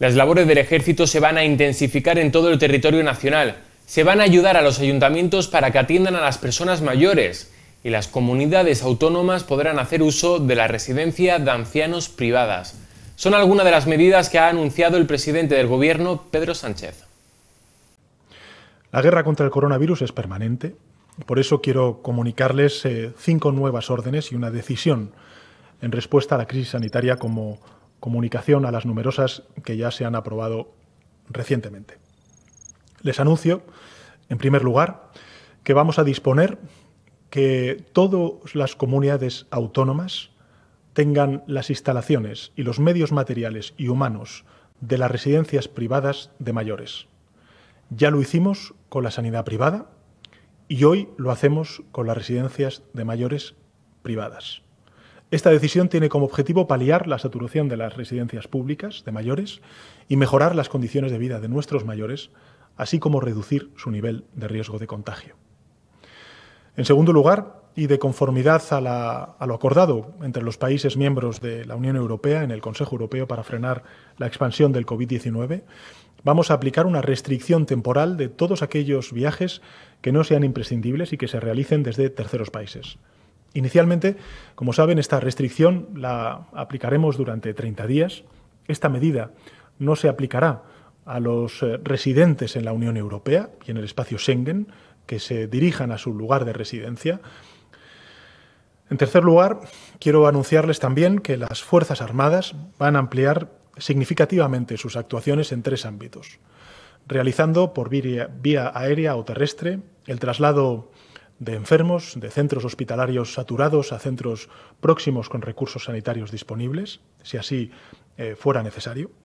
Las labores del ejército se van a intensificar en todo el territorio nacional. Se van a ayudar a los ayuntamientos para que atiendan a las personas mayores y las comunidades autónomas podrán hacer uso de la residencia de ancianos privadas. Son algunas de las medidas que ha anunciado el presidente del Gobierno, Pedro Sánchez. La guerra contra el coronavirus es permanente. Por eso quiero comunicarles eh, cinco nuevas órdenes y una decisión en respuesta a la crisis sanitaria como comunicación a las numerosas que ya se han aprobado recientemente. Les anuncio, en primer lugar, que vamos a disponer que todas las comunidades autónomas tengan las instalaciones y los medios materiales y humanos de las residencias privadas de mayores. Ya lo hicimos con la sanidad privada y hoy lo hacemos con las residencias de mayores privadas. Esta decisión tiene como objetivo paliar la saturación de las residencias públicas de mayores y mejorar las condiciones de vida de nuestros mayores, así como reducir su nivel de riesgo de contagio. En segundo lugar, y de conformidad a, lo acordado entre los países miembros de la Unión Europea en el Consejo Europeo para frenar la expansión del COVID-19, vamos a aplicar una restricción temporal de todos aquellos viajes que no sean imprescindibles y que se realicen desde terceros países. Inicialmente, como saben, esta restricción la aplicaremos durante 30 días. Esta medida no se aplicará a los eh, residentes en la Unión Europea y en el espacio Schengen que se dirijan a su lugar de residencia. En tercer lugar, quiero anunciarles también que las Fuerzas Armadas van a ampliar significativamente sus actuaciones en tres ámbitos, realizando por vía, aérea o terrestre el traslado de enfermos, de centros hospitalarios saturados a centros próximos con recursos sanitarios disponibles, si así eh, fuera necesario.